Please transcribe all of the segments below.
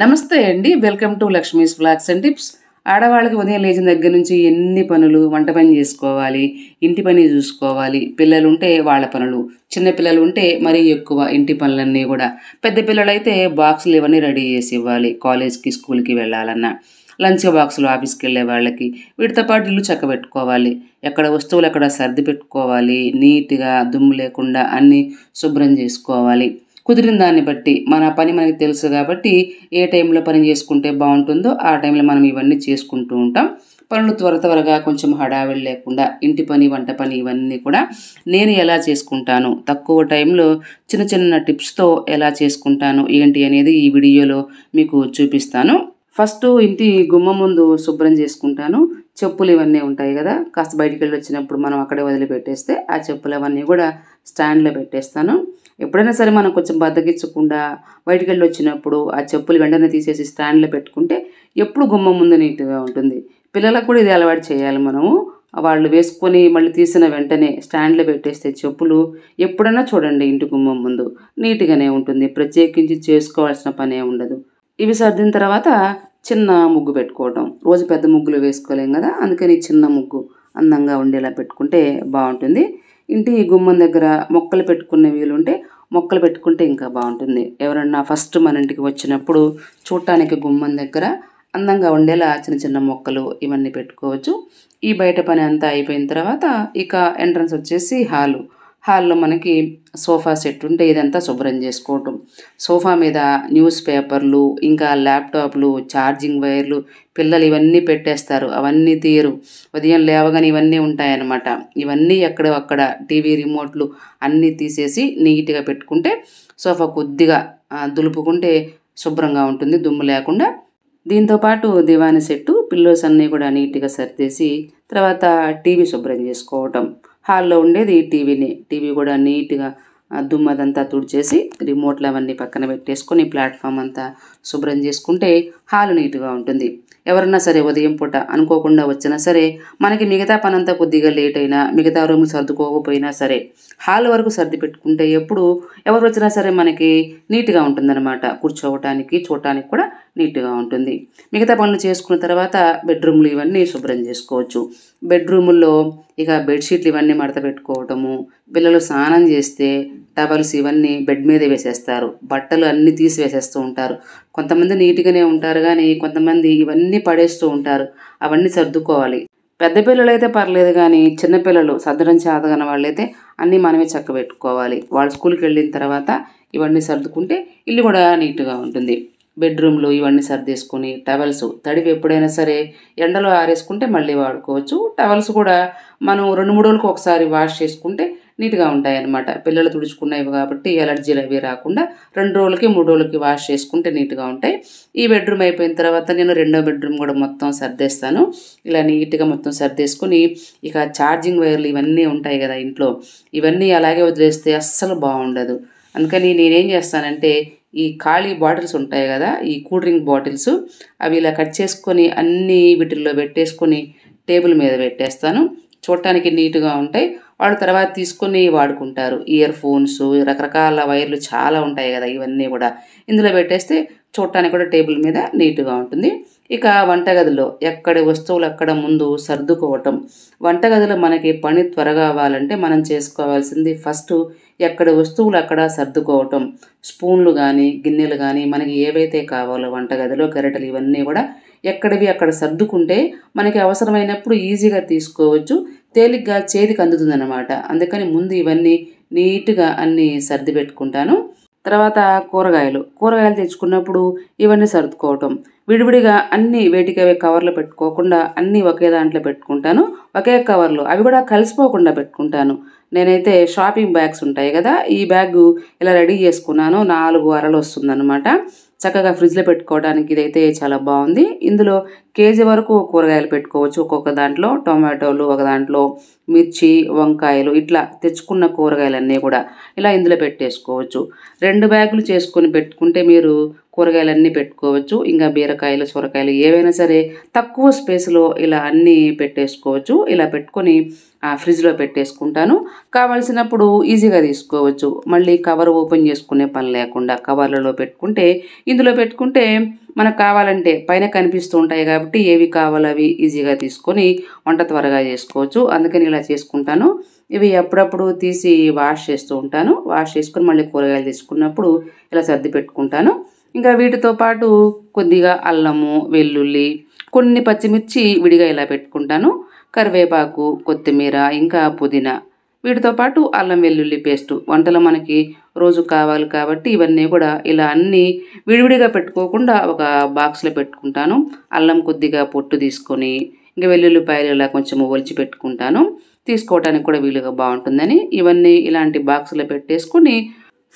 నమస్తే అండి welcome to Lakshmi's vlogs and tips ఆడవాళ్ళకి ఉదయం లేచిన దగ్గర నుంచి ఎన్ని పనులు వంట పని చేసుకోవాలి ఇంటి పని చూసుకోవాలి పిల్లలు ఉంటే వాళ్ళ పనులు చిన్న పిల్లలు ఉంటే మరీ ఎక్కువ ఇంటి పనులన్నీ కూడా పెద్ద పిల్లలైతే బాక్సులు ఇవన్నీ రెడీ చేసి ఇవ్వాలి కాలేజ్కి స్కూల్కి వెళ్ళాలన్నా లంచ్ బాక్సులు ఆఫీస్కి వెళ్ళే వాళ్ళకి వీటితో పాటు ఇల్లు చక్కబెట్టుకోవాలి ఎక్కడ వస్తువులు అక్కడ సర్ది పెట్టుకోవాలి నీట్గా దుమ్ము లేకుండా అన్నీ శుభ్రం చేసుకోవాలి కుదిరిన దాన్ని బట్టి మన పని మనకి తెలుసు కాబట్టి ఏ టైంలో పని చేసుకుంటే బాగుంటుందో ఆ టైంలో మనం ఇవన్నీ చేసుకుంటూ ఉంటాం పనులు త్వర త్వరగా కొంచెం హడావిడి లేకుండా ఇంటి పని వంట పని ఇవన్నీ కూడా నేను ఎలా చేసుకుంటాను తక్కువ టైంలో చిన్న చిన్న టిప్స్తో ఎలా చేసుకుంటాను ఏంటి అనేది ఈ వీడియోలో మీకు చూపిస్తాను ఫస్ట్ ఇంటి గుమ్మం ముందు శుభ్రం చేసుకుంటాను చెప్పులు ఇవన్నీ ఉంటాయి కదా కాస్త బయటికి వెళ్ళి వచ్చినప్పుడు మనం అక్కడే వదిలిపెట్టేస్తే ఆ చెప్పులు అవన్నీ కూడా స్టాండ్లో పెట్టేస్తాను ఎప్పుడైనా సరే మనం కొంచెం బద్దగించకుండా బయటికి వెళ్ళి వచ్చినప్పుడు ఆ చెప్పులు వెంటనే తీసేసి స్టాండ్లో పెట్టుకుంటే ఎప్పుడు గుమ్మం ముందు నీట్గా ఉంటుంది పిల్లలకు కూడా ఇది అలవాటు చేయాలి మనము వాళ్ళు వేసుకొని మళ్ళీ తీసిన వెంటనే స్టాండ్లో పెట్టేస్తే చెప్పులు ఎప్పుడైనా చూడండి ఇంటి గుమ్మం ముందు నీట్గానే ఉంటుంది ప్రత్యేకించి చేసుకోవాల్సిన పనే ఉండదు ఇవి సర్దిన తర్వాత చిన్న ముగ్గు పెట్టుకోవటం రోజు పెద్ద ముగ్గులు వేసుకోలేం కదా అందుకని చిన్న ముగ్గు అందంగా ఉండేలా పెట్టుకుంటే బాగుంటుంది ఇంటి గుమ్మం దగ్గర మొక్కలు పెట్టుకునే వీలుంటే మొక్కలు పెట్టుకుంటే ఇంకా బాగుంటుంది ఎవరన్నా ఫస్ట్ మన ఇంటికి వచ్చినప్పుడు చూడటానికి గుమ్మం దగ్గర అందంగా ఉండేలా చిన్న చిన్న మొక్కలు ఇవన్నీ పెట్టుకోవచ్చు ఈ బయట పని అంతా అయిపోయిన తర్వాత ఇక ఎంట్రన్స్ వచ్చేసి హాలు హాల్లో మనకి సోఫా సెట్ ఉంటే ఇదంతా శుభ్రం చేసుకోవటం సోఫా మీద న్యూస్ పేపర్లు ఇంకా ల్యాప్టాప్లు ఛార్జింగ్ వైర్లు పిల్లలు ఇవన్నీ పెట్టేస్తారు అవన్నీ తీరు ఉదయం లేవగానే ఇవన్నీ ఉంటాయన్నమాట ఇవన్నీ ఎక్కడ అక్కడ టీవీ రిమోట్లు అన్నీ తీసేసి నీట్గా పెట్టుకుంటే సోఫా కొద్దిగా దులుపుకుంటే శుభ్రంగా ఉంటుంది దుమ్ము లేకుండా దీంతోపాటు దివాణి సెట్టు పిల్లోస్ అన్నీ కూడా నీట్గా సర్దేసి తర్వాత టీవీ శుభ్రం చేసుకోవటం హాల్లో ఉండేది ఈ టీవీని టీవీ కూడా నీట్గా దుమ్మదంతా తుడిచేసి రిమోట్లు అవన్నీ పక్కన పెట్టేసుకొని ప్లాట్ఫామ్ అంతా శుభ్రం చేసుకుంటే హాలు నీటుగా ఉంటుంది ఎవరన్నా సరే ఉదయం పూట అనుకోకుండా వచ్చినా సరే మనకి మిగతా పనంతా కొద్దిగా లేట్ అయినా మిగతా రూమ్ సర్దుకోకపోయినా సరే హాల్ వరకు సర్ది పెట్టుకుంటే ఎప్పుడు ఎవరు వచ్చినా సరే మనకి నీట్గా ఉంటుందన్నమాట కూర్చోవటానికి చూడటానికి కూడా నీట్గా ఉంటుంది మిగతా పనులు చేసుకున్న తర్వాత బెడ్రూమ్లు ఇవన్నీ శుభ్రం చేసుకోవచ్చు బెడ్రూముల్లో ఇక బెడ్షీట్లు ఇవన్నీ మడత పెట్టుకోవటము పిల్లలు స్నానం చేస్తే టవల్స్ ఇవన్నీ బెడ్ మీద వేసేస్తారు బట్టలు అన్నీ తీసి వేసేస్తూ ఉంటారు కొంతమంది నీట్గానే ఉంటారు కానీ కొంతమంది ఇవన్నీ పడేస్తూ ఉంటారు అవన్నీ సర్దుకోవాలి పెద్ద పిల్లలు అయితే పర్లేదు కానీ చిన్నపిల్లలు సర్దడం చేతగన వాళ్ళైతే అన్నీ మనమే చక్కబెట్టుకోవాలి వాళ్ళు స్కూల్కి వెళ్ళిన తర్వాత ఇవన్నీ సర్దుకుంటే ఇల్లు కూడా నీట్గా ఉంటుంది బెడ్రూమ్లు ఇవన్నీ సర్దేసుకుని టవల్స్ తడివి ఎప్పుడైనా సరే ఎండలో ఆరేసుకుంటే మళ్ళీ వాడుకోవచ్చు టవల్స్ కూడా మనం రెండు మూడు రోజులకు ఒకసారి వాష్ చేసుకుంటే నీట్గా ఉంటాయి అన్నమాట పిల్లలు తుడుచుకున్నవి కాబట్టి ఎలర్జీలు అవి రాకుండా రెండు రోజులకి మూడు రోజులకి వాష్ చేసుకుంటే నీట్గా ఉంటాయి ఈ బెడ్రూమ్ అయిపోయిన తర్వాత నేను రెండో బెడ్రూమ్ కూడా మొత్తం సర్దేస్తాను ఇలా నీట్గా మొత్తం సర్దేసుకుని ఇక ఛార్జింగ్ వైర్లు ఇవన్నీ ఉంటాయి కదా ఇంట్లో ఇవన్నీ అలాగే వదిలేస్తే అస్సలు బాగుండదు అందుకని నేనేం చేస్తానంటే ఈ ఖాళీ బాటిల్స్ ఉంటాయి కదా ఈ కూల్ డ్రింక్ బాటిల్స్ అవి ఇలా కట్ చేసుకొని అన్నీ వీటిల్లో పెట్టేసుకొని టేబుల్ మీద పెట్టేస్తాను చూడటానికి నీట్గా ఉంటాయి వాళ్ళు తర్వాత తీసుకొని వాడుకుంటారు ఇయర్ ఫోన్స్ రకరకాల వైర్లు చాలా ఉంటాయి కదా ఇవన్నీ కూడా ఇందులో పెట్టేస్తే చూడటానికి కూడా టేబుల్ మీద నీట్గా ఉంటుంది ఇక వంటగదిలో ఎక్కడ వస్తువులు అక్కడ ముందు సర్దుకోవటం వంటగదిలో మనకి పని త్వరగా అవ్వాలంటే మనం చేసుకోవాల్సింది ఫస్ట్ ఎక్కడ వస్తువులు అక్కడ సర్దుకోవటం స్పూన్లు కానీ గిన్నెలు కానీ మనకి ఏవైతే కావాలో వంటగదిలో గరిటలు ఇవన్నీ కూడా ఎక్కడివి అక్కడ సర్దుకుంటే మనకి అవసరమైనప్పుడు ఈజీగా తీసుకోవచ్చు తేలిగ్గా చేతికి అందుతుందన్నమాట అందుకని ముందు ఇవన్నీ నీట్గా అన్నీ సర్ది పెట్టుకుంటాను తర్వాత కూరగాయలు కూరగాయలు తెచ్చుకున్నప్పుడు ఇవన్నీ సర్దుకోవటం విడివిడిగా అన్ని వేటికవే కవర్లు పెట్టుకోకుండా అన్నీ ఒకే దాంట్లో పెట్టుకుంటాను ఒకే కవర్లు అవి కూడా కలిసిపోకుండా పెట్టుకుంటాను నేనైతే షాపింగ్ బ్యాగ్స్ ఉంటాయి కదా ఈ బ్యాగ్ ఇలా రెడీ చేసుకున్నాను నాలుగు అరలు వస్తుందన్నమాట చక్కగా ఫ్రిడ్జ్లో పెట్టుకోవడానికి ఇదైతే చాలా బాగుంది ఇందులో కేజీ వరకు కూరగాయలు పెట్టుకోవచ్చు ఒక్కొక్క దాంట్లో టొమాటోలు ఒక దాంట్లో మిర్చి వంకాయలు ఇట్లా తెచ్చుకున్న కూరగాయలన్నీ కూడా ఇలా ఇందులో పెట్టేసుకోవచ్చు రెండు బ్యాగులు చేసుకొని పెట్టుకుంటే మీరు కూరగాయలన్నీ పెట్టుకోవచ్చు ఇంకా బీరకాయలు సొరకాయలు ఏవైనా సరే తక్కువ స్పేస్లో ఇలా అన్నీ పెట్టేసుకోవచ్చు ఇలా పెట్టుకొని ఫ్రిడ్జ్లో పెట్టేసుకుంటాను కావలసినప్పుడు ఈజీగా తీసుకోవచ్చు మళ్ళీ కవర్ ఓపెన్ చేసుకునే పని లేకుండా కవర్లలో పెట్టుకుంటే ఇందులో పెట్టుకుంటే మనకు కావాలంటే పైన కనిపిస్తూ ఉంటాయి కాబట్టి ఏవి కావాలో అవి ఈజీగా తీసుకొని వంట త్వరగా చేసుకోవచ్చు అందుకని ఇలా చేసుకుంటాను ఇవి అప్పుడప్పుడు తీసి వాష్ చేస్తూ ఉంటాను వాష్ చేసుకుని మళ్ళీ కూరగాయలు తీసుకున్నప్పుడు ఇలా సర్ది పెట్టుకుంటాను ఇంకా వీటితో పాటు కొద్దిగా అల్లము వెల్లుల్లి కొన్ని పచ్చిమిర్చి విడిగా ఇలా పెట్టుకుంటాను కరివేపాకు కొత్తిమీర ఇంకా పుదీనా వీటితో పాటు అల్లం వెల్లుల్లి పేస్టు వంటలు మనకి రోజు కావాలి కాబట్టి ఇవన్నీ కూడా ఇలా అన్నీ విడివిడిగా పెట్టుకోకుండా ఒక బాక్స్లో పెట్టుకుంటాను అల్లం కొద్దిగా పొట్టు తీసుకొని ఇంకా వెల్లుల్లిపాయలు ఇలా కొంచెం ఒలిచి పెట్టుకుంటాను తీసుకోవడానికి కూడా వీలుగా బాగుంటుందని ఇవన్నీ ఇలాంటి బాక్స్లో పెట్టేసుకుని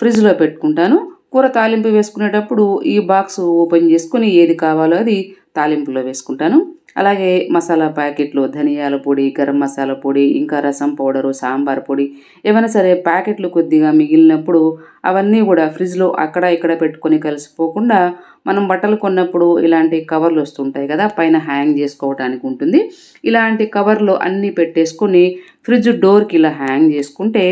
ఫ్రిడ్జ్లో పెట్టుకుంటాను కూర తాలింపు వేసుకునేటప్పుడు ఈ బాక్స్ ఓపెన్ చేసుకుని ఏది కావాలో అది తాలింపులో వేసుకుంటాను అలాగే మసాలా ప్యాకెట్లు ధనియాల పొడి గరం మసాలా పొడి ఇంకా రసం పౌడరు సాంబార్ పొడి ఏమైనా సరే ప్యాకెట్లు కొద్దిగా మిగిలినప్పుడు అవన్నీ కూడా ఫ్రిడ్జ్లో అక్కడ ఇక్కడ పెట్టుకొని కలిసిపోకుండా మనం బట్టలు కొన్నప్పుడు ఇలాంటి కవర్లు వస్తుంటాయి కదా పైన హ్యాంగ్ చేసుకోవడానికి ఉంటుంది ఇలాంటి కవర్లో అన్నీ పెట్టేసుకొని ఫ్రిడ్జ్ డోర్కి ఇలా హ్యాంగ్ చేసుకుంటే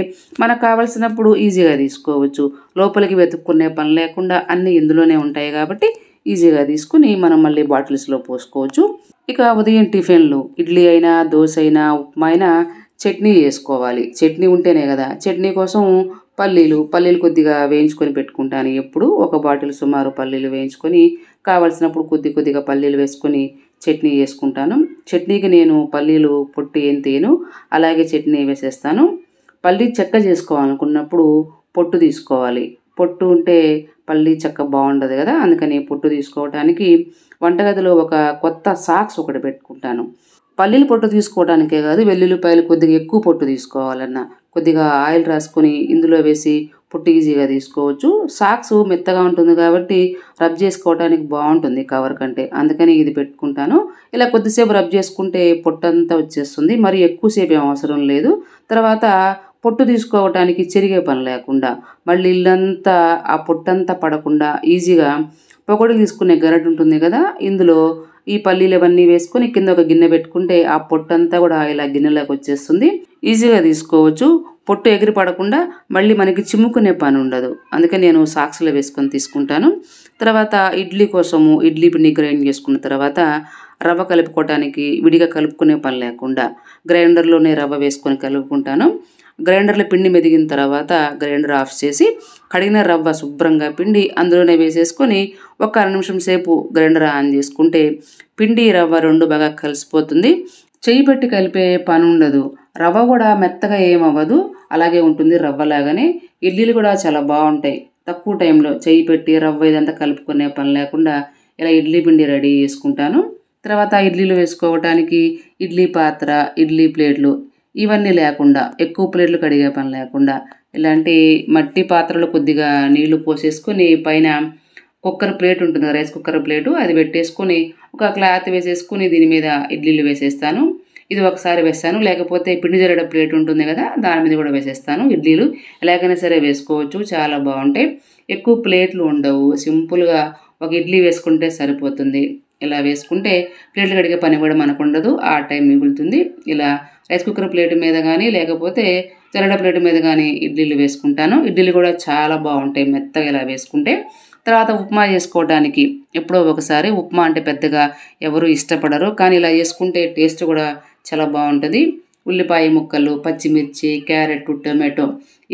మనకు కావలసినప్పుడు ఈజీగా తీసుకోవచ్చు లోపలికి వెతుక్కునే పని లేకుండా అన్నీ ఇందులోనే ఉంటాయి కాబట్టి ఈజీగా తీసుకుని మనం మళ్ళీ బాటిల్స్లో పోసుకోవచ్చు ఇక ఉదయం టిఫిన్లు ఇడ్లీ అయినా దోశ అయినా ఉప్మా అయినా చట్నీ చేసుకోవాలి చట్నీ ఉంటేనే కదా చట్నీ కోసం పల్లీలు పల్లీలు కొద్దిగా వేయించుకొని పెట్టుకుంటాను ఎప్పుడు ఒక బాటిల్ సుమారు పల్లీలు వేయించుకొని కావలసినప్పుడు కొద్ది కొద్దిగా పల్లీలు వేసుకొని చట్నీ వేసుకుంటాను చట్నీకి నేను పల్లీలు పొట్టు ఏం తీయను అలాగే చట్నీ వేసేస్తాను పల్లీ చెక్క చేసుకోవాలనుకున్నప్పుడు పొట్టు తీసుకోవాలి పొట్టు ఉంటే పల్లి చెక్క బాగుండదు కదా అందుకని పొట్టు తీసుకోవడానికి వంటగదిలో ఒక కొత్త సాక్స్ ఒకటి పెట్టుకుంటాను పల్లీలు పొట్టు తీసుకోవడానికే కాదు వెల్లుల్లిపాయలు కొద్దిగా ఎక్కువ పొట్టు తీసుకోవాలన్న కొద్దిగా ఆయిల్ రాసుకొని ఇందులో వేసి పొట్టు ఈజీగా తీసుకోవచ్చు సాక్స్ మెత్తగా ఉంటుంది కాబట్టి రబ్ చేసుకోవడానికి బాగుంటుంది కవర్ కంటే అందుకని ఇది పెట్టుకుంటాను ఇలా కొద్దిసేపు రబ్ చేసుకుంటే పొట్టంతా వచ్చేస్తుంది మరి ఎక్కువసేపు ఏం అవసరం లేదు తర్వాత పొట్టు తీసుకోవడానికి చెరిగే పని లేకుండా మళ్ళీ ఇల్లంతా ఆ పొట్టంతా పడకుండా ఈజీగా పొగడు తీసుకునే గరటి ఉంటుంది కదా ఇందులో ఈ పల్లీలు ఇవన్నీ వేసుకొని కింద ఒక గిన్నె పెట్టుకుంటే ఆ పొట్టంతా కూడా ఇలా గిన్నెలోకి వచ్చేస్తుంది ఈజీగా తీసుకోవచ్చు పొట్టు ఎగిరి పడకుండా మళ్ళీ మనకి చిమ్ముకునే పని ఉండదు అందుకే నేను సాక్స్లో వేసుకొని తీసుకుంటాను తర్వాత ఇడ్లీ కోసము ఇడ్లీ పిండి గ్రైండ్ చేసుకున్న తర్వాత రవ్వ కలుపుకోవటానికి విడిగా కలుపుకునే పని లేకుండా గ్రైండర్లోనే రవ్వ వేసుకొని కలుపుకుంటాను గ్రైండర్లో పిండి మెదిగిన తర్వాత గ్రైండర్ ఆఫ్ చేసి కడిగిన రవ్వ శుభ్రంగా పిండి అందులోనే వేసేసుకొని ఒక అర నిమిషం సేపు గ్రైండర్ ఆన్ చేసుకుంటే పిండి రవ్వ రెండు బాగా కలిసిపోతుంది చెయ్యి పెట్టి కలిపే పని ఉండదు రవ్వ కూడా మెత్తగా ఏమవ్వదు అలాగే ఉంటుంది రవ్వలాగానే ఇడ్లీలు కూడా చాలా బాగుంటాయి తక్కువ టైంలో చెయ్యి పెట్టి రవ్వ ఇదంతా కలుపుకునే పని లేకుండా ఇలా ఇడ్లీ పిండి రెడీ చేసుకుంటాను తర్వాత ఇడ్లీలు వేసుకోవటానికి ఇడ్లీ పాత్ర ఇడ్లీ ప్లేట్లు ఇవన్నీ లేకుండా ఎక్కువ ప్లేట్లు కడిగే పని లేకుండా ఇలాంటి మట్టి పాత్రలు కొద్దిగా నీళ్లు పోసేసుకొని పైన కుక్కర్ ప్లేట్ ఉంటుంది రైస్ కుక్కర్ ప్లేటు అది పెట్టేసుకొని ఒక క్లాత్ వేసేసుకుని దీని మీద ఇడ్లీలు వేసేస్తాను ఇది ఒకసారి వేస్తాను లేకపోతే పిండి జరగడం ప్లేట్ ఉంటుంది కదా దాని మీద కూడా వేసేస్తాను ఇడ్లీలు ఎలాగైనా సరే వేసుకోవచ్చు చాలా బాగుంటాయి ఎక్కువ ప్లేట్లు ఉండవు సింపుల్గా ఒక ఇడ్లీ వేసుకుంటే సరిపోతుంది ఇలా వేసుకుంటే ప్లేట్లు కడిగే పని కూడా మనకు ఉండదు ఆ టైం మిగులుతుంది ఇలా రైస్ కుక్కర్ ప్లేట్ మీద కానీ లేకపోతే జల్లడ ప్లేట్ మీద కానీ ఇడ్లీలు వేసుకుంటాను ఇడ్లీలు కూడా చాలా బాగుంటాయి మెత్తగా ఇలా వేసుకుంటే తర్వాత ఉప్మా చేసుకోవడానికి ఎప్పుడో ఒకసారి ఉప్మా అంటే పెద్దగా ఎవరు ఇష్టపడరు కానీ ఇలా చేసుకుంటే టేస్ట్ కూడా చాలా బాగుంటుంది ఉల్లిపాయ ముక్కలు పచ్చిమిర్చి క్యారెట్ టొమాటో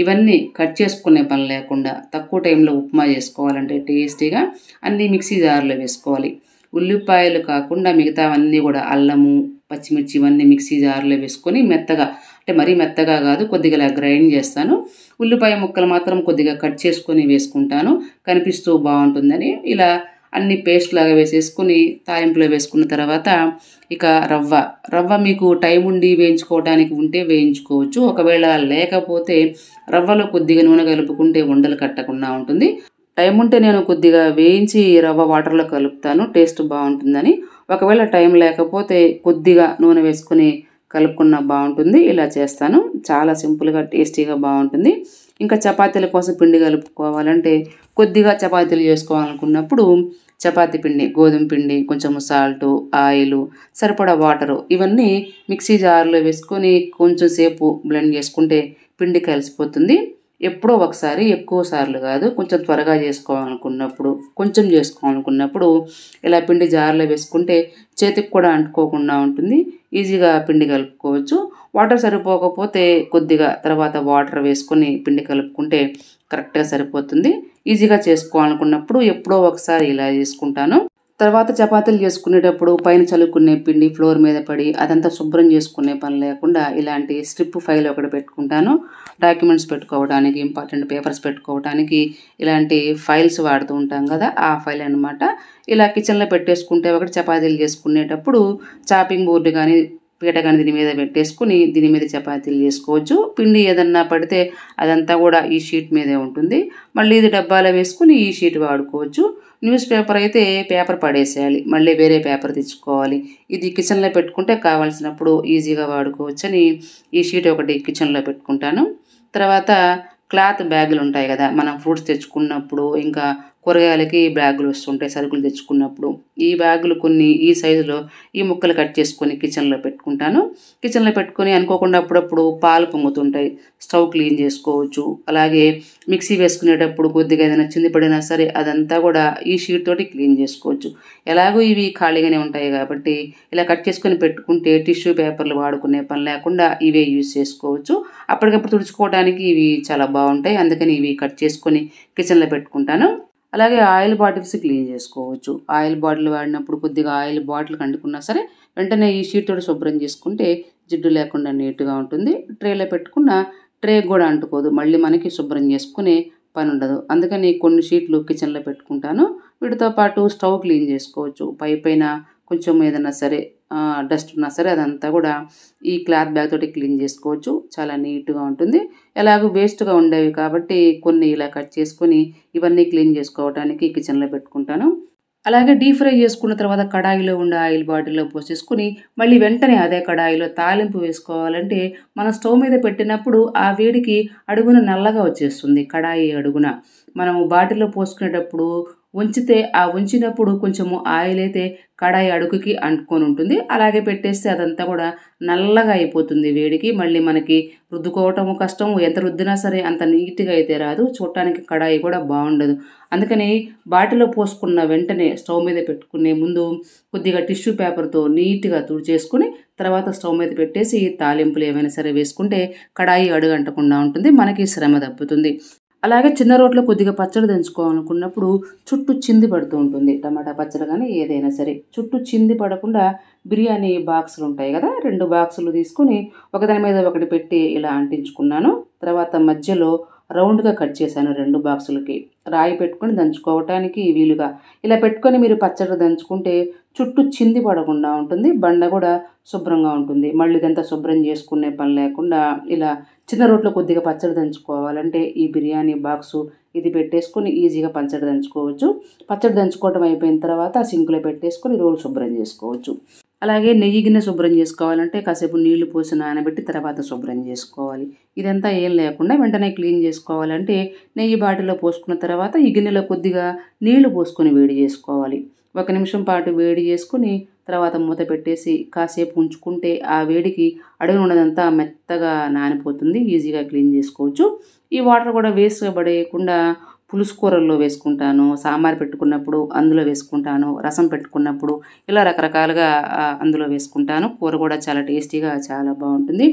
ఇవన్నీ కట్ చేసుకునే పని లేకుండా తక్కువ టైంలో ఉప్మా చేసుకోవాలంటే టేస్టీగా అన్నీ మిక్సీ జార్లో వేసుకోవాలి ఉల్లిపాయలు కాకుండా మిగతావన్నీ కూడా అల్లము పచ్చిమిర్చి ఇవన్నీ మిక్సీ జార్లో వేసుకొని మెత్తగా అంటే మరీ మెత్తగా కాదు కొద్దిగా గ్రైండ్ చేస్తాను ఉల్లిపాయ ముక్కలు మాత్రం కొద్దిగా కట్ చేసుకొని వేసుకుంటాను కనిపిస్తూ బాగుంటుందని ఇలా అన్ని పేస్ట్ లాగా వేసేసుకుని తాలింపులో వేసుకున్న తర్వాత ఇక రవ్వ రవ్వ మీకు టైం ఉండి వేయించుకోవడానికి ఉంటే వేయించుకోవచ్చు ఒకవేళ లేకపోతే రవ్వలో కొద్దిగా నూనె కలుపుకుంటే ఉండలు కట్టకుండా ఉంటుంది టైం ఉంటే నేను కొద్దిగా వేయించి రవ్వ వాటర్లో కలుపుతాను టేస్ట్ బాగుంటుందని ఒకవేళ టైం లేకపోతే కొద్దిగా నూనె వేసుకుని కలుపుకున్న బాగుంటుంది ఇలా చేస్తాను చాలా సింపుల్గా టేస్టీగా బాగుంటుంది ఇంకా చపాతీల కోసం పిండి కలుపుకోవాలంటే కొద్దిగా చపాతీలు చేసుకోవాలనుకున్నప్పుడు చపాతీ పిండి గోధుమ పిండి కొంచెం సాల్ట్ ఆయిల్ సరిపడా వాటరు ఇవన్నీ మిక్సీ జార్లో వేసుకొని కొంచెం సేపు బ్లెండ్ చేసుకుంటే పిండి కలిసిపోతుంది ఎప్పుడో ఒకసారి ఎక్కువ సార్లు కాదు కొంచెం త్వరగా చేసుకోవాలనుకున్నప్పుడు కొంచెం చేసుకోవాలనుకున్నప్పుడు ఇలా పిండి జార్లో వేసుకుంటే చేతికి కూడా అంటుకోకుండా ఉంటుంది ఈజీగా పిండి కలుపుకోవచ్చు వాటర్ సరిపోకపోతే కొద్దిగా తర్వాత వాటర్ వేసుకొని పిండి కలుపుకుంటే కరెక్ట్గా సరిపోతుంది ఈజీగా చేసుకోవాలనుకున్నప్పుడు ఎప్పుడో ఒకసారి ఇలా చేసుకుంటాను తర్వాత చపాతీలు చేసుకునేటప్పుడు పైన చల్లుకునే పిండి ఫ్లోర్ మీద పడి అదంతా శుభ్రం చేసుకునే పని లేకుండా ఇలాంటి స్ట్రిప్ ఫైల్ ఒకటి పెట్టుకుంటాను డాక్యుమెంట్స్ పెట్టుకోవడానికి ఇంపార్టెంట్ పేపర్స్ పెట్టుకోవడానికి ఇలాంటి ఫైల్స్ వాడుతూ ఉంటాం కదా ఆ ఫైల్ అనమాట ఇలా కిచెన్లో పెట్టేసుకుంటే ఒకటి చపాతీలు చేసుకునేటప్పుడు చాపింగ్ బోర్డు కానీ పీట కానీ దీని మీద పెట్టేసుకుని దీని మీద చపాతీలు చేసుకోవచ్చు పిండి ఏదన్నా పడితే అదంతా కూడా ఈ షీట్ మీదే ఉంటుంది మళ్ళీ ఇది డబ్బాలో వేసుకుని ఈ షీట్ వాడుకోవచ్చు న్యూస్ పేపర్ అయితే పేపర్ పడేసేయాలి మళ్ళీ వేరే పేపర్ తెచ్చుకోవాలి ఇది కిచెన్లో పెట్టుకుంటే కావాల్సినప్పుడు ఈజీగా వాడుకోవచ్చని ఈ షీట్ ఒకటి కిచెన్లో పెట్టుకుంటాను తర్వాత క్లాత్ బ్యాగులు ఉంటాయి కదా మనం ఫ్రూట్స్ తెచ్చుకున్నప్పుడు ఇంకా కూరగాయలకి బ్యాగులు వస్తుంటాయి సరుకులు తెచ్చుకున్నప్పుడు ఈ బ్యాగులు కొన్ని ఈ సైజులో ఈ ముక్కలు కట్ చేసుకొని కిచెన్లో పెట్టుకుంటాను కిచెన్లో పెట్టుకొని అనుకోకుండా అప్పుడప్పుడు పాలు పొంగుతుంటాయి స్టవ్ క్లీన్ చేసుకోవచ్చు అలాగే మిక్సీ వేసుకునేటప్పుడు కొద్దిగా ఏదైనా చింది పడినా సరే అదంతా కూడా ఈ షీట్ తోటి క్లీన్ చేసుకోవచ్చు ఎలాగో ఇవి ఖాళీగానే ఉంటాయి కాబట్టి ఇలా కట్ చేసుకొని పెట్టుకుంటే టిష్యూ పేపర్లు వాడుకునే పని లేకుండా ఇవే యూజ్ చేసుకోవచ్చు అప్పటికప్పుడు తుడుచుకోవడానికి ఇవి చాలా బాగుంటాయి అందుకని ఇవి కట్ చేసుకొని కిచెన్లో పెట్టుకుంటాను అలాగే ఆయిల్ బాటిల్స్ క్లీన్ చేసుకోవచ్చు ఆయిల్ బాటిల్ వాడినప్పుడు కొద్దిగా ఆయిల్ బాటిల్ కండుకున్నా సరే వెంటనే ఈ షీట్తో శుభ్రం చేసుకుంటే జిడ్డు లేకుండా నీట్గా ఉంటుంది ట్రేలో పెట్టుకున్న ట్రే కూడా అంటుకోదు మళ్ళీ మనకి శుభ్రం చేసుకునే పని ఉండదు అందుకని కొన్ని షీట్లు కిచెన్లో పెట్టుకుంటాను వీటితో పాటు స్టవ్ క్లీన్ చేసుకోవచ్చు పై పైన కొంచెం ఏదైనా సరే డస్ట్ ఉన్నా సరే అదంతా కూడా ఈ క్లాత్ బ్యాగ్ తోటి క్లీన్ చేసుకోవచ్చు చాలా నీట్గా ఉంటుంది ఎలాగో వేస్ట్గా ఉండేవి కాబట్టి కొన్ని ఇలా కట్ చేసుకొని ఇవన్నీ క్లీన్ చేసుకోవడానికి కిచెన్లో పెట్టుకుంటాను అలాగే డీప్ ఫ్రై చేసుకున్న తర్వాత కడాయిలో ఉండే ఆయిల్ బాటిల్లో పోసేసుకుని మళ్ళీ వెంటనే అదే కడాయిలో తాలింపు వేసుకోవాలంటే మనం స్టవ్ మీద పెట్టినప్పుడు ఆ వేడికి అడుగున నల్లగా వచ్చేస్తుంది కడాయి అడుగున మనము బాటిల్లో పోసుకునేటప్పుడు ఉంచితే ఆ ఉంచినప్పుడు కొంచెము ఆయిల్ అయితే కడాయి అడుగుకి అంటుకొని ఉంటుంది అలాగే పెట్టేస్తే అదంతా కూడా నల్లగా అయిపోతుంది వేడికి మళ్ళీ మనకి రుద్దుకోవటము కష్టం ఎంత రుద్దినా సరే అంత నీట్గా అయితే రాదు చూడటానికి కడాయి కూడా బాగుండదు అందుకని బాటిలో పోసుకున్న వెంటనే స్టవ్ మీద పెట్టుకునే ముందు కొద్దిగా టిష్యూ పేపర్తో నీట్గా తుడిచేసుకుని తర్వాత స్టవ్ మీద పెట్టేసి తాలింపులు ఏమైనా సరే వేసుకుంటే కడాయి అడుగంటకుండా ఉంటుంది మనకి శ్రమ తప్పుతుంది అలాగే చిన్న రోట్లో కొద్దిగా పచ్చడి దంచుకోవాలనుకున్నప్పుడు చుట్టూ చింది పడుతూ ఉంటుంది టమాటా పచ్చడి కానీ ఏదైనా సరే చుట్టూ చింది పడకుండా బిర్యానీ బాక్సులు ఉంటాయి కదా రెండు బాక్సులు తీసుకుని ఒకదాని మీద ఒకటి పెట్టి ఇలా అంటించుకున్నాను తర్వాత మధ్యలో రౌండ్గా కట్ చేశాను రెండు బాక్సులకి రాయి పెట్టుకుని దంచుకోవటానికి వీలుగా ఇలా పెట్టుకొని మీరు పచ్చడి దంచుకుంటే చుట్టూ చింది పడకుండా ఉంటుంది బండ కూడా శుభ్రంగా ఉంటుంది మళ్ళీ ఇదంతా శుభ్రం చేసుకునే పని లేకుండా ఇలా చిన్న రోట్లో కొద్దిగా పచ్చడి దంచుకోవాలంటే ఈ బిర్యానీ బాక్సు ఇది పెట్టేసుకొని ఈజీగా పచ్చడి దంచుకోవచ్చు పచ్చడి దంచుకోవటం అయిపోయిన తర్వాత సింకులో పెట్టేసుకొని రోజు శుభ్రం చేసుకోవచ్చు అలాగే నెయ్యి గిన్నె శుభ్రం చేసుకోవాలంటే కాసేపు నీళ్లు పోసి నానబెట్టి తర్వాత శుభ్రం చేసుకోవాలి ఇదంతా ఏం లేకుండా వెంటనే క్లీన్ చేసుకోవాలంటే నెయ్యి బాటిల్లో పోసుకున్న తర్వాత ఈ గిన్నెలో కొద్దిగా నీళ్లు పోసుకొని వేడి చేసుకోవాలి ఒక నిమిషం పాటు వేడి చేసుకుని తర్వాత మూత పెట్టేసి కాసేపు ఉంచుకుంటే ఆ వేడికి అడుగు ఉన్నదంతా మెత్తగా నానిపోతుంది ఈజీగా క్లీన్ చేసుకోవచ్చు ఈ వాటర్ కూడా వేస్ట్ పడేయకుండా పులుసు కూరల్లో వేసుకుంటాను సాంబార్ పెట్టుకున్నప్పుడు అందులో వేసుకుంటాను రసం పెట్టుకున్నప్పుడు ఇలా రకరకాలుగా అందులో వేసుకుంటాను కూర కూడా చాలా టేస్టీగా చాలా బాగుంటుంది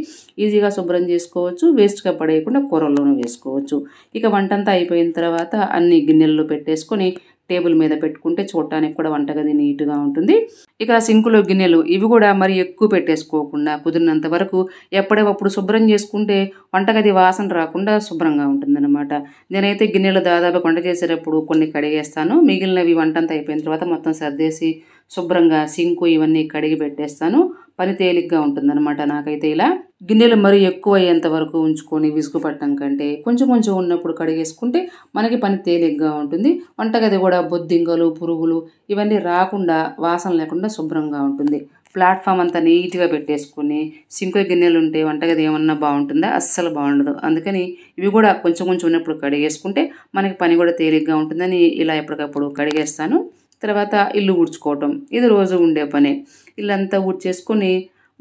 ఈజీగా శుభ్రం చేసుకోవచ్చు వేస్ట్గా పడేయకుండా కూరల్లోనూ వేసుకోవచ్చు ఇక వంటంతా అయిపోయిన తర్వాత అన్ని గిన్నెల్లో పెట్టేసుకొని టేబుల్ మీద పెట్టుకుంటే చూడటానికి కూడా వంటగది నీట్గా ఉంటుంది ఇక సింకులు గిన్నెలు ఇవి కూడా మరి ఎక్కువ పెట్టేసుకోకుండా కుదిరినంత వరకు ఎప్పటికప్పుడు శుభ్రం చేసుకుంటే వంటగది వాసన రాకుండా శుభ్రంగా ఉంటుందన్నమాట నేనైతే గిన్నెలు దాదాపు వంట చేసేటప్పుడు కొన్ని కడిగేస్తాను మిగిలినవి వంటంతా అయిపోయిన తర్వాత మొత్తం సర్దేసి శుభ్రంగా సింకు ఇవన్నీ కడిగి పెట్టేస్తాను పని తేలిగ్గా ఉంటుందన్నమాట నాకైతే ఇలా గిన్నెలు మరి ఎక్కువ అయ్యేంత వరకు ఉంచుకొని విసుగు పట్టడం కంటే కొంచెం కొంచెం ఉన్నప్పుడు కడిగేసుకుంటే మనకి పని తేలిగ్గా ఉంటుంది వంటగది కూడా బొద్దింగలు పురుగులు ఇవన్నీ రాకుండా వాసన లేకుండా శుభ్రంగా ఉంటుంది ప్లాట్ఫామ్ అంతా నీట్గా పెట్టేసుకుని సింకు గిన్నెలు ఉంటే వంటగది ఏమన్నా బాగుంటుందా అస్సలు బాగుండదు అందుకని ఇవి కూడా కొంచెం కొంచెం ఉన్నప్పుడు కడిగేసుకుంటే మనకి పని కూడా తేలిగ్గా ఉంటుందని ఇలా ఎప్పటికప్పుడు కడిగేస్తాను తర్వాత ఇల్లు ఊడ్చుకోవటం ఇది రోజు ఉండే పనే ఇల్లంతా ఊడ్చేసుకొని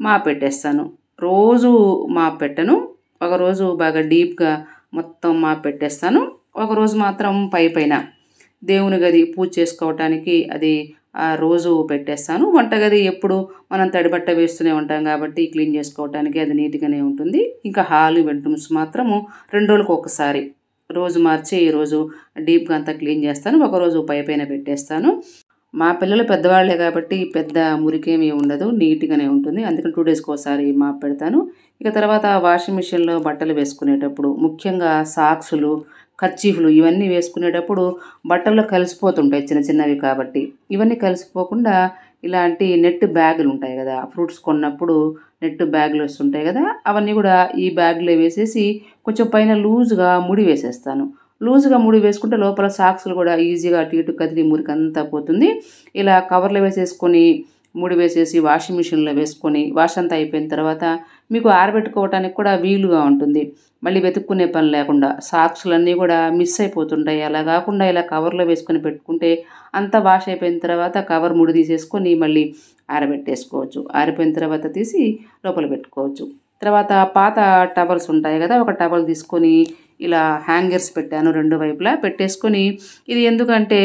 మా పెట్టేస్తాను రోజు మా పెట్టను ఒకరోజు బాగా డీప్గా మొత్తం మా పెట్టేస్తాను ఒకరోజు మాత్రం పై పైన దేవుని గది పూజ చేసుకోవటానికి అది ఆ రోజు పెట్టేస్తాను వంటగది ఎప్పుడు మనం తడిబట్ట వేస్తూనే ఉంటాం కాబట్టి క్లీన్ చేసుకోవటానికి అది నీట్గానే ఉంటుంది ఇంకా హాల్ బెడ్రూమ్స్ మాత్రము రెండు రోజులకు ఒకసారి రోజు మార్చి ఈరోజు డీప్గా అంతా క్లీన్ చేస్తాను ఒకరోజు పై పైన పెట్టేస్తాను మా పిల్లలు పెద్దవాళ్ళే కాబట్టి పెద్ద మురికేమీ ఉండదు నీట్గానే ఉంటుంది అందుకని టూ డేస్కి ఒకసారి మాప్ పెడతాను ఇక తర్వాత వాషింగ్ మిషన్లో బట్టలు వేసుకునేటప్పుడు ముఖ్యంగా సాక్సులు కర్చీఫ్లు ఇవన్నీ వేసుకునేటప్పుడు బట్టల్లో కలిసిపోతుంటాయి చిన్న చిన్నవి కాబట్టి ఇవన్నీ కలిసిపోకుండా ఇలాంటి నెట్ బ్యాగులు ఉంటాయి కదా ఫ్రూట్స్ కొన్నప్పుడు నెట్ బ్యాగులు వస్తుంటాయి కదా అవన్నీ కూడా ఈ బ్యాగులో వేసేసి కొంచెం పైన లూజ్గా ముడి వేసేస్తాను లూజ్గా ముడి వేసుకుంటే లోపల సాక్స్లు కూడా ఈజీగా అటు ఇటు కదిలి మురికి అంతా పోతుంది ఇలా కవర్లు వేసేసుకొని ముడి వేసేసి వాషింగ్ మిషన్లో వేసుకొని వాష్ అంతా అయిపోయిన తర్వాత మీకు ఆరబెట్టుకోవడానికి కూడా వీలుగా ఉంటుంది మళ్ళీ వెతుక్కునే పని లేకుండా సాక్స్లన్నీ కూడా మిస్ అయిపోతుంటాయి అలా కాకుండా ఇలా కవర్లో వేసుకొని పెట్టుకుంటే అంతా వాష్ అయిపోయిన తర్వాత కవర్ ముడి తీసేసుకొని మళ్ళీ ఆరబెట్టేసుకోవచ్చు ఆరిపోయిన తర్వాత తీసి లోపల పెట్టుకోవచ్చు తర్వాత పాత టవల్స్ ఉంటాయి కదా ఒక టవల్ తీసుకొని ఇలా హ్యాంగర్స్ పెట్టాను రెండు వైపులా పెట్టేసుకొని ఇది ఎందుకంటే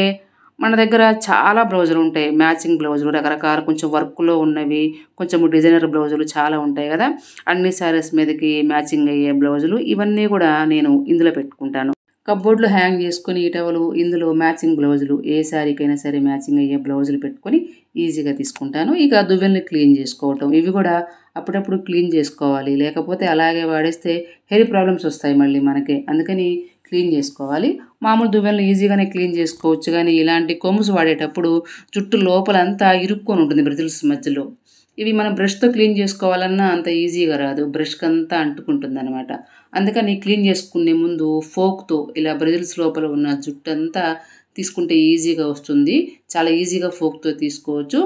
మన దగ్గర చాలా బ్లౌజులు ఉంటాయి మ్యాచింగ్ బ్లౌజులు రకరకాల కొంచెం వర్క్లో ఉన్నవి కొంచెం డిజైనర్ బ్లౌజులు చాలా ఉంటాయి కదా అన్ని శారీస్ మీదకి మ్యాచింగ్ అయ్యే బ్లౌజులు ఇవన్నీ కూడా నేను ఇందులో పెట్టుకుంటాను కబ్బోర్డ్లు హ్యాంగ్ చేసుకుని ఇటవలు ఇందులో మ్యాచింగ్ బ్లౌజులు ఏ శారీకైనా సరే మ్యాచింగ్ అయ్యే బ్లౌజులు పెట్టుకొని ఈజీగా తీసుకుంటాను ఇక దువ్వెల్ని క్లీన్ చేసుకోవటం ఇవి కూడా అప్పుడప్పుడు క్లీన్ చేసుకోవాలి లేకపోతే అలాగే వాడేస్తే హెయిర్ ప్రాబ్లమ్స్ వస్తాయి మళ్ళీ మనకి అందుకని క్లీన్ చేసుకోవాలి మామూలు దువ్వెనలు ఈజీగానే క్లీన్ చేసుకోవచ్చు కానీ ఇలాంటి కొమ్ముసు వాడేటప్పుడు జుట్టు లోపలంతా ఇరుక్కొని ఉంటుంది బ్రిజిల్స్ మధ్యలో ఇవి మనం బ్రష్తో క్లీన్ చేసుకోవాలన్నా అంత ఈజీగా రాదు బ్రష్కి అంతా అంటుకుంటుంది అనమాట అందుకని క్లీన్ చేసుకునే ముందు ఫోక్తో ఇలా బ్రిజిల్స్ లోపల ఉన్న జుట్టు అంతా తీసుకుంటే ఈజీగా వస్తుంది చాలా ఈజీగా ఫోక్తో తీసుకోవచ్చు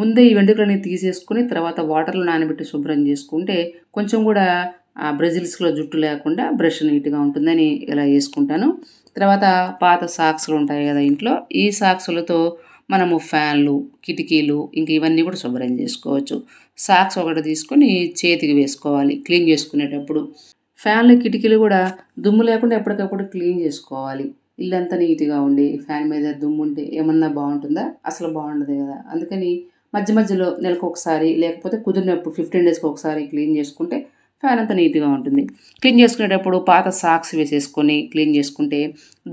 ముందే ఈ వెంట్రుకలని తీసేసుకుని తర్వాత వాటర్లో నానబెట్టి శుభ్రం చేసుకుంటే కొంచెం కూడా బ్రెజిల్స్లో జుట్టు లేకుండా బ్రష్ నీట్గా ఉంటుందని ఇలా వేసుకుంటాను తర్వాత పాత సాక్స్లు ఉంటాయి కదా ఇంట్లో ఈ సాక్సులతో మనము ఫ్యాన్లు కిటికీలు ఇంక ఇవన్నీ కూడా శుభ్రం చేసుకోవచ్చు సాక్స్ ఒకటి తీసుకొని చేతికి వేసుకోవాలి క్లీన్ చేసుకునేటప్పుడు ఫ్యాన్లు కిటికీలు కూడా దుమ్ము లేకుండా ఎప్పటికప్పుడు క్లీన్ చేసుకోవాలి ఇల్లంతా నీట్గా ఉండి ఫ్యాన్ మీద దుమ్ము ఉంటే ఏమన్నా బాగుంటుందా అసలు బాగుండదు కదా అందుకని మధ్య మధ్యలో నెలకు ఒకసారి లేకపోతే కుదిరినప్పుడు ఫిఫ్టీన్ డేస్కి ఒకసారి క్లీన్ చేసుకుంటే ఫ్యాన్ అంతా నీట్గా ఉంటుంది క్లీన్ చేసుకునేటప్పుడు పాత సాక్స్ వేసేసుకొని క్లీన్ చేసుకుంటే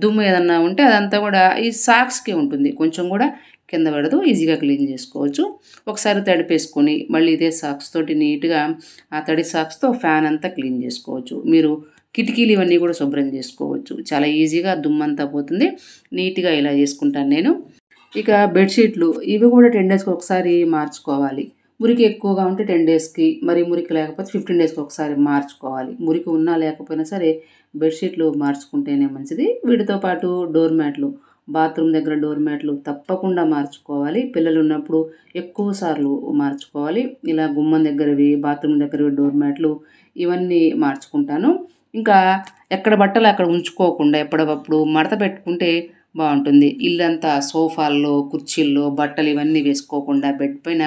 దుమ్ము ఏదన్నా ఉంటే అదంతా కూడా ఈ సాక్స్కి ఉంటుంది కొంచెం కూడా కింద పడదు ఈజీగా క్లీన్ చేసుకోవచ్చు ఒకసారి తడిపేసుకొని మళ్ళీ ఇదే సాక్స్ తోటి నీట్గా ఆ తడి సాక్స్తో ఫ్యాన్ అంతా క్లీన్ చేసుకోవచ్చు మీరు కిటికీలు ఇవన్నీ కూడా శుభ్రం చేసుకోవచ్చు చాలా ఈజీగా దుమ్మంతా పోతుంది నీట్గా ఇలా చేసుకుంటాను నేను ఇక బెడ్షీట్లు ఇవి కూడా టెన్ డేస్కి ఒకసారి మార్చుకోవాలి మురికి ఎక్కువగా ఉంటే టెన్ డేస్కి మరి మురికి లేకపోతే ఫిఫ్టీన్ డేస్కి ఒకసారి మార్చుకోవాలి మురికి ఉన్నా లేకపోయినా సరే బెడ్షీట్లు మార్చుకుంటేనే మంచిది వీటితో పాటు డోర్ మ్యాట్లు బాత్రూమ్ దగ్గర డోర్ మ్యాట్లు తప్పకుండా మార్చుకోవాలి పిల్లలు ఉన్నప్పుడు ఎక్కువ సార్లు మార్చుకోవాలి ఇలా గుమ్మం దగ్గరవి బాత్రూమ్ దగ్గరవి డోర్ మ్యాట్లు ఇవన్నీ మార్చుకుంటాను ఇంకా ఎక్కడ బట్టలు అక్కడ ఉంచుకోకుండా ఎప్పటికప్పుడు మడత పెట్టుకుంటే బాగుంటుంది ఇల్లంతా సోఫాల్లో కుర్చీల్లో బట్టలు ఇవన్నీ వేసుకోకుండా బెడ్ పైన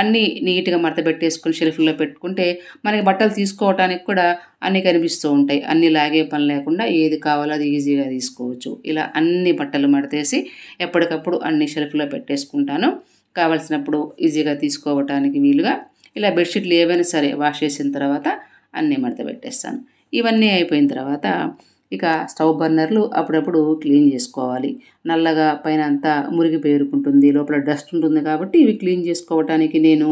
అన్నీ నీట్గా మడత పెట్టేసుకుని షెల్ఫ్లో పెట్టుకుంటే మనకి బట్టలు తీసుకోవడానికి కూడా అన్నీ కనిపిస్తూ ఉంటాయి అన్నీ లాగే పని లేకుండా ఏది కావాలో అది ఈజీగా తీసుకోవచ్చు ఇలా అన్ని బట్టలు మడతేసి ఎప్పటికప్పుడు అన్ని షెల్ఫ్లో పెట్టేసుకుంటాను కావలసినప్పుడు ఈజీగా తీసుకోవటానికి వీలుగా ఇలా బెడ్షీట్లు ఏవైనా సరే వాష్ చేసిన తర్వాత అన్నీ మడత పెట్టేస్తాను ఇవన్నీ అయిపోయిన తర్వాత ఇక స్టవ్ బర్నర్లు అప్పుడప్పుడు క్లీన్ చేసుకోవాలి నల్లగా పైన అంతా మురిగి పేరుకుంటుంది లోపల డస్ట్ ఉంటుంది కాబట్టి ఇవి క్లీన్ చేసుకోవటానికి నేను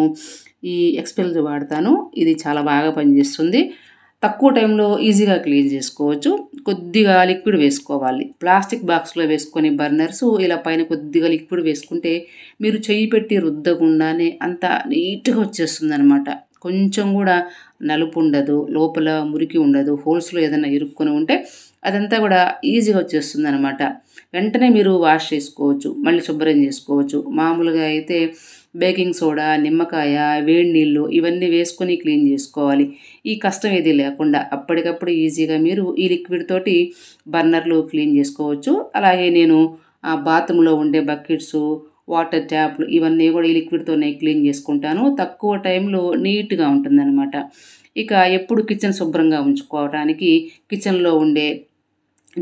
ఈ ఎక్స్పెల్స్ వాడతాను ఇది చాలా బాగా పనిచేస్తుంది తక్కువ టైంలో ఈజీగా క్లీన్ చేసుకోవచ్చు కొద్దిగా లిక్విడ్ వేసుకోవాలి ప్లాస్టిక్ బాక్స్లో వేసుకొని బర్నర్స్ ఇలా పైన కొద్దిగా లిక్విడ్ వేసుకుంటే మీరు చెయ్యి పెట్టి రుద్దకుండానే అంత నీట్గా వచ్చేస్తుంది అనమాట కొంచెం కూడా నలుపు ఉండదు లోపల మురికి ఉండదు హోల్స్లో ఏదైనా ఇరుక్కుని ఉంటే అదంతా కూడా ఈజీగా వచ్చేస్తుంది అనమాట వెంటనే మీరు వాష్ చేసుకోవచ్చు మళ్ళీ శుభ్రం చేసుకోవచ్చు మామూలుగా అయితే బేకింగ్ సోడా నిమ్మకాయ వేడి నీళ్ళు ఇవన్నీ వేసుకొని క్లీన్ చేసుకోవాలి ఈ కష్టం ఏది లేకుండా అప్పటికప్పుడు ఈజీగా మీరు ఈ లిక్విడ్ తోటి బర్నర్లు క్లీన్ చేసుకోవచ్చు అలాగే నేను బాత్రూంలో ఉండే బకెట్స్ వాటర్ ట్యాప్లు ఇవన్నీ కూడా ఈ లిక్విడ్తోనే క్లీన్ చేసుకుంటాను తక్కువ టైంలో నీట్గా ఉంటుందన్నమాట ఇక ఎప్పుడు కిచెన్ శుభ్రంగా ఉంచుకోవడానికి కిచెన్లో ఉండే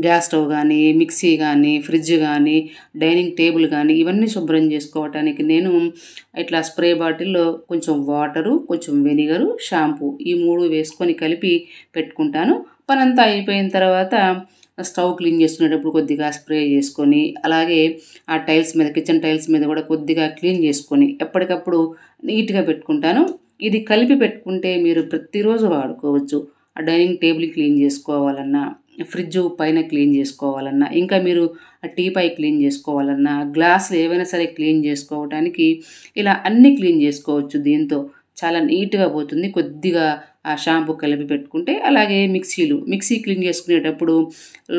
గ్యాస్ స్టవ్ కానీ మిక్సీ కానీ ఫ్రిడ్జ్ కానీ డైనింగ్ టేబుల్ కానీ ఇవన్నీ శుభ్రం చేసుకోవటానికి నేను ఇట్లా స్ప్రే బాటిల్లో కొంచెం వాటరు కొంచెం వెనిగరు షాంపూ ఈ మూడు వేసుకొని కలిపి పెట్టుకుంటాను పనంతా అయిపోయిన తర్వాత స్టవ్ క్లీన్ చేస్తున్నప్పుడు కొద్దిగా స్ప్రే చేసుకొని అలాగే ఆ టైల్స్ మీద కిచెన్ టైల్స్ మీద కూడా కొద్దిగా క్లీన్ చేసుకొని ఎప్పటికప్పుడు నీట్గా పెట్టుకుంటాను ఇది కలిపి పెట్టుకుంటే మీరు ప్రతిరోజు వాడుకోవచ్చు ఆ డైనింగ్ టేబుల్ క్లీన్ చేసుకోవాలన్నా ఫ్రిడ్జ్ పైన క్లీన్ చేసుకోవాలన్నా ఇంకా మీరు ఆ టీపై క్లీన్ చేసుకోవాలన్నా గ్లాసులు ఏవైనా సరే క్లీన్ చేసుకోవటానికి ఇలా అన్నీ క్లీన్ చేసుకోవచ్చు దీంతో చాలా నీట్గా పోతుంది కొద్దిగా ఆ షాంపూ కలిపి పెట్టుకుంటే అలాగే మిక్సీలు మిక్సీ క్లీన్ చేసుకునేటప్పుడు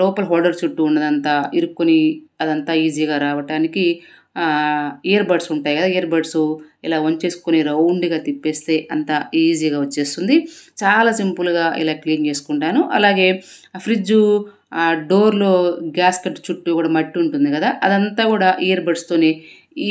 లోపల హోడర్ చుట్టూ ఉన్నదంతా ఇరుక్కొని అదంతా ఈజీగా రావటానికి ఇయర్ బడ్స్ ఉంటాయి కదా ఇయర్ బడ్స్ ఇలా వంచేసుకొని రౌండ్గా తిప్పేస్తే అంత ఈజీగా వచ్చేస్తుంది చాలా సింపుల్గా ఇలా క్లీన్ చేసుకుంటాను అలాగే ఫ్రిడ్జు డోర్లో గ్యాస్ కట్ చుట్టూ కూడా మట్టి ఉంటుంది కదా అదంతా కూడా ఇయర్ బడ్స్తోని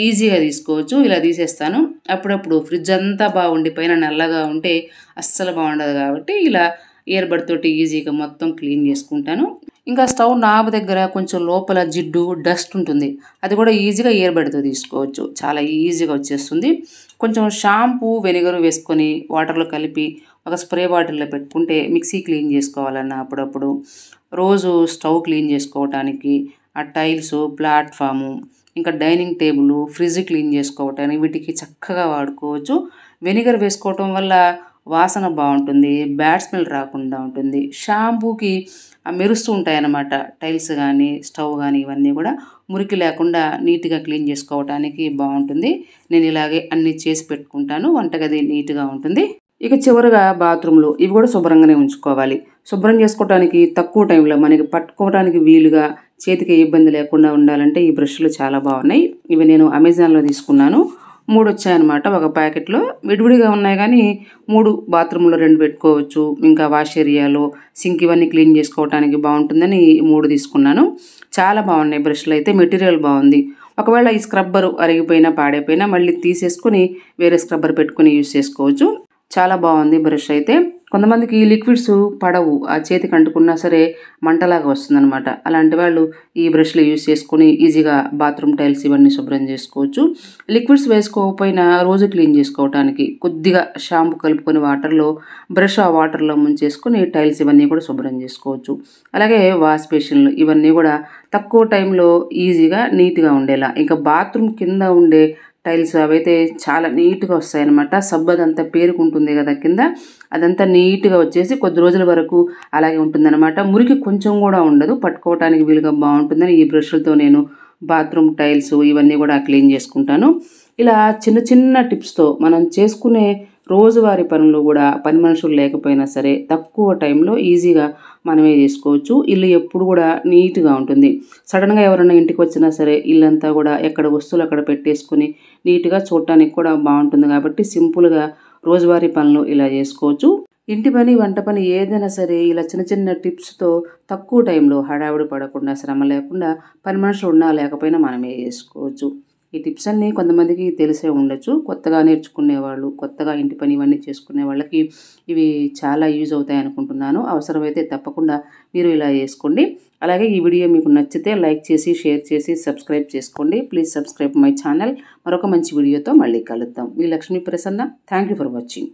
ఈజీగా తీసుకోవచ్చు ఇలా తీసేస్తాను అప్పుడప్పుడు ఫ్రిడ్జ్ అంతా బాగుండి పైన నల్లగా ఉంటే అస్సలు బాగుండదు కాబట్టి ఇలా ఇయర్ బడ్ తోటి ఈజీగా మొత్తం క్లీన్ చేసుకుంటాను ఇంకా స్టవ్ నాబ్ దగ్గర కొంచెం లోపల జిడ్డు డస్ట్ ఉంటుంది అది కూడా ఈజీగా ఇయర్ బడ్తో తీసుకోవచ్చు చాలా ఈజీగా వచ్చేస్తుంది కొంచెం షాంపూ వెనిగర్ వేసుకొని వాటర్లో కలిపి ఒక స్ప్రే బాటిల్లో పెట్టుకుంటే మిక్సీ క్లీన్ చేసుకోవాలన్నా అప్పుడప్పుడు రోజు స్టవ్ క్లీన్ చేసుకోవటానికి ఆ టైల్స్ ప్లాట్ఫాము ఇంకా డైనింగ్ టేబుల్ ఫ్రిడ్జ్ క్లీన్ చేసుకోవటానికి వీటికి చక్కగా వాడుకోవచ్చు వెనిగర్ వేసుకోవటం వల్ల వాసన బాగుంటుంది బ్యాడ్ స్మెల్ రాకుండా ఉంటుంది షాంపూకి మెరుస్తూ ఉంటాయన్నమాట టైల్స్ కానీ స్టవ్ కానీ ఇవన్నీ కూడా మురికి లేకుండా నీట్గా క్లీన్ చేసుకోవటానికి బాగుంటుంది నేను ఇలాగే అన్నీ చేసి పెట్టుకుంటాను వంటగది నీట్గా ఉంటుంది ఇక చివరిగా బాత్రూంలో ఇవి కూడా శుభ్రంగానే ఉంచుకోవాలి శుభ్రం చేసుకోవడానికి తక్కువ టైంలో మనకి పట్టుకోవడానికి వీలుగా చేతికి ఇబ్బంది లేకుండా ఉండాలంటే ఈ బ్రష్లు చాలా బాగున్నాయి ఇవి నేను అమెజాన్లో తీసుకున్నాను మూడు వచ్చాయన్నమాట ఒక ప్యాకెట్లో విడివిడిగా ఉన్నాయి కానీ మూడు బాత్రూంలో రెండు పెట్టుకోవచ్చు ఇంకా వాష్ ఏరియాలో సింక్ ఇవన్నీ క్లీన్ చేసుకోవడానికి బాగుంటుందని మూడు తీసుకున్నాను చాలా బాగున్నాయి బ్రష్లు అయితే మెటీరియల్ బాగుంది ఒకవేళ ఈ స్క్రబ్బరు అరిగిపోయినా పాడైపోయినా మళ్ళీ తీసేసుకుని వేరే స్క్రబ్బర్ పెట్టుకుని యూస్ చేసుకోవచ్చు చాలా బాగుంది బ్రష్ అయితే కొంతమందికి ఈ లిక్విడ్స్ పడవు ఆ చేతికి అంటుకున్నా సరే మంటలాగా వస్తుందనమాట అలాంటి వాళ్ళు ఈ బ్రష్లు యూజ్ చేసుకొని ఈజీగా బాత్రూమ్ టైల్స్ ఇవన్నీ శుభ్రం చేసుకోవచ్చు లిక్విడ్స్ వేసుకోకపోయినా రోజు క్లీన్ చేసుకోవడానికి కొద్దిగా షాంపూ కలుపుకొని వాటర్లో బ్రష్ ఆ వాటర్లో ముంచేసుకొని టైల్స్ ఇవన్నీ కూడా శుభ్రం చేసుకోవచ్చు అలాగే వాష్ బేషన్లు ఇవన్నీ కూడా తక్కువ టైంలో ఈజీగా నీట్గా ఉండేలా ఇంకా బాత్రూమ్ కింద ఉండే టైల్స్ అవైతే చాలా నీట్గా వస్తాయి అనమాట సబ్బు అదంతా పేరుకుంటుంది కదా కింద అదంతా నీట్గా వచ్చేసి కొద్ది రోజుల వరకు అలాగే ఉంటుందన్నమాట మురికి కొంచెం కూడా ఉండదు పట్టుకోవడానికి వీలుగా బాగుంటుందని ఈ బ్రష్లతో నేను బాత్రూమ్ టైల్స్ ఇవన్నీ కూడా క్లీన్ చేసుకుంటాను ఇలా చిన్న చిన్న టిప్స్తో మనం చేసుకునే రోజువారీ పనులు కూడా పని మనుషులు లేకపోయినా సరే తక్కువ టైంలో ఈజీగా మనమే చేసుకోవచ్చు ఇల్లు ఎప్పుడు కూడా నీట్గా ఉంటుంది సడన్గా ఎవరైనా ఇంటికి వచ్చినా సరే ఇల్లంతా కూడా ఎక్కడ వస్తువులు అక్కడ పెట్టేసుకుని నీట్గా చూడటానికి కూడా బాగుంటుంది కాబట్టి సింపుల్గా రోజువారీ పనులు ఇలా చేసుకోవచ్చు ఇంటి పని వంట పని ఏదైనా సరే ఇలా చిన్న చిన్న టిప్స్తో తక్కువ టైంలో హడావిడి పడకుండా శ్రమ లేకుండా పని మనుషులు ఉన్నా లేకపోయినా మనమే చేసుకోవచ్చు ఈ టిప్స్ అన్నీ కొంతమందికి తెలిసే ఉండొచ్చు కొత్తగా నేర్చుకునే వాళ్ళు కొత్తగా ఇంటి పని ఇవన్నీ చేసుకునే వాళ్ళకి ఇవి చాలా యూజ్ అవుతాయి అనుకుంటున్నాను అవసరమైతే తప్పకుండా మీరు ఇలా చేసుకోండి అలాగే ఈ వీడియో మీకు నచ్చితే లైక్ చేసి షేర్ చేసి సబ్స్క్రైబ్ చేసుకోండి ప్లీజ్ సబ్స్క్రైబ్ మై ఛానల్ మరొక మంచి వీడియోతో మళ్ళీ కలుద్దాం మీ Lakshmi Prasanna thank for watching